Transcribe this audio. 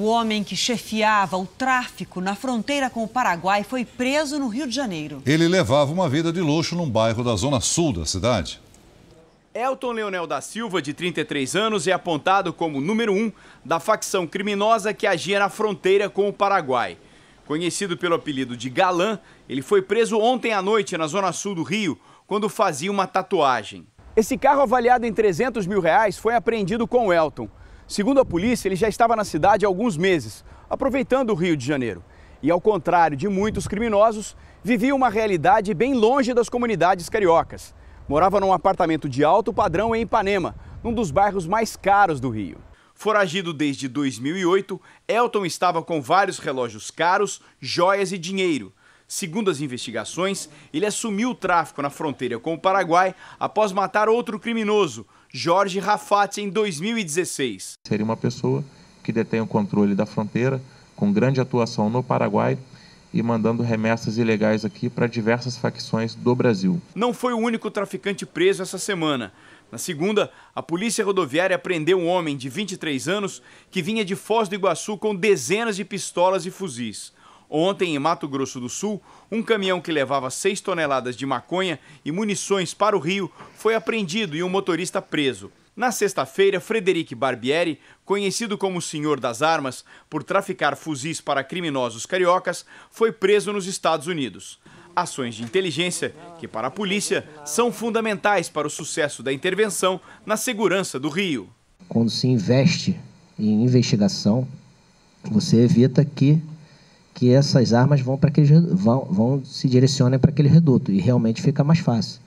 O homem que chefiava o tráfico na fronteira com o Paraguai foi preso no Rio de Janeiro. Ele levava uma vida de luxo num bairro da zona sul da cidade. Elton Leonel da Silva, de 33 anos, é apontado como número um da facção criminosa que agia na fronteira com o Paraguai. Conhecido pelo apelido de Galã, ele foi preso ontem à noite na zona sul do Rio, quando fazia uma tatuagem. Esse carro avaliado em 300 mil reais foi apreendido com Elton. Segundo a polícia, ele já estava na cidade há alguns meses, aproveitando o Rio de Janeiro. E ao contrário de muitos criminosos, vivia uma realidade bem longe das comunidades cariocas. Morava num apartamento de alto padrão em Ipanema, num dos bairros mais caros do Rio. Foragido desde 2008, Elton estava com vários relógios caros, joias e dinheiro. Segundo as investigações, ele assumiu o tráfico na fronteira com o Paraguai após matar outro criminoso, Jorge Rafat, em 2016. Seria uma pessoa que detém o controle da fronteira, com grande atuação no Paraguai e mandando remessas ilegais aqui para diversas facções do Brasil. Não foi o único traficante preso essa semana. Na segunda, a Polícia Rodoviária prendeu um homem de 23 anos que vinha de Foz do Iguaçu com dezenas de pistolas e fuzis. Ontem, em Mato Grosso do Sul, um caminhão que levava 6 toneladas de maconha e munições para o Rio foi apreendido e um motorista preso. Na sexta-feira, Frederic Barbieri, conhecido como o Senhor das Armas por traficar fuzis para criminosos cariocas, foi preso nos Estados Unidos. Ações de inteligência que, para a polícia, são fundamentais para o sucesso da intervenção na segurança do Rio. Quando se investe em investigação, você evita que que essas armas vão para aqueles, vão, vão se direcionem para aquele reduto e realmente fica mais fácil.